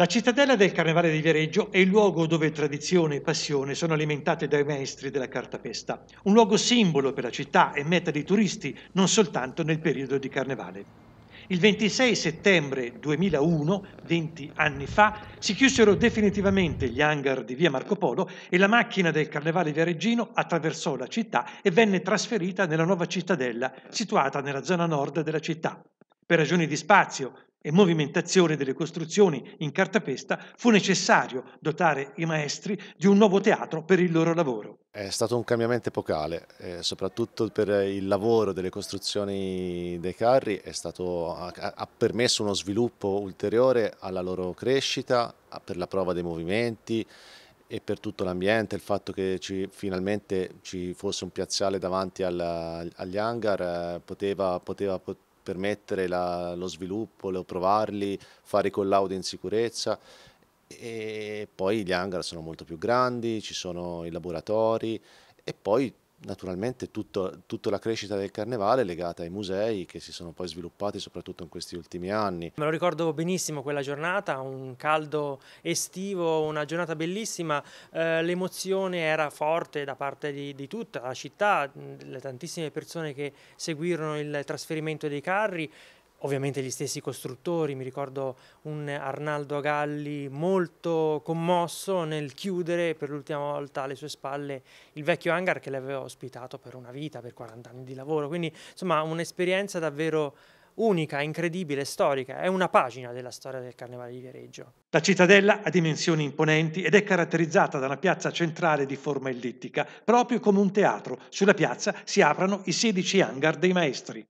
La cittadella del Carnevale di Viareggio è il luogo dove tradizione e passione sono alimentate dai maestri della cartapesta, un luogo simbolo per la città e meta dei turisti non soltanto nel periodo di Carnevale. Il 26 settembre 2001, 20 anni fa, si chiusero definitivamente gli hangar di via Marco Polo e la macchina del Carnevale Viareggino attraversò la città e venne trasferita nella nuova cittadella situata nella zona nord della città. Per ragioni di spazio, e movimentazione delle costruzioni in cartapesta, fu necessario dotare i maestri di un nuovo teatro per il loro lavoro. È stato un cambiamento epocale, eh, soprattutto per il lavoro delle costruzioni dei carri, è stato, ha, ha permesso uno sviluppo ulteriore alla loro crescita, per la prova dei movimenti e per tutto l'ambiente, il fatto che ci, finalmente ci fosse un piazzale davanti alla, agli hangar eh, poteva, poteva pot permettere la, lo sviluppo, lo provarli, fare i collaudi in sicurezza. E poi gli hangar sono molto più grandi, ci sono i laboratori e poi naturalmente tutto, tutta la crescita del carnevale è legata ai musei che si sono poi sviluppati soprattutto in questi ultimi anni. Me lo ricordo benissimo quella giornata, un caldo estivo, una giornata bellissima, eh, l'emozione era forte da parte di, di, tutta la città, le tantissime persone che seguirono il trasferimento dei carri ovviamente gli stessi costruttori, mi ricordo un Arnaldo Galli molto commosso nel chiudere per l'ultima volta alle sue spalle il vecchio hangar che l'aveva ospitato per una vita, per 40 anni di lavoro, quindi insomma un'esperienza davvero unica, incredibile, storica, è una pagina della storia del Carnevale di Viareggio. La cittadella ha dimensioni imponenti ed è caratterizzata da una piazza centrale di forma ellittica, proprio come un teatro. Sulla piazza si aprono i 16 hangar dei maestri.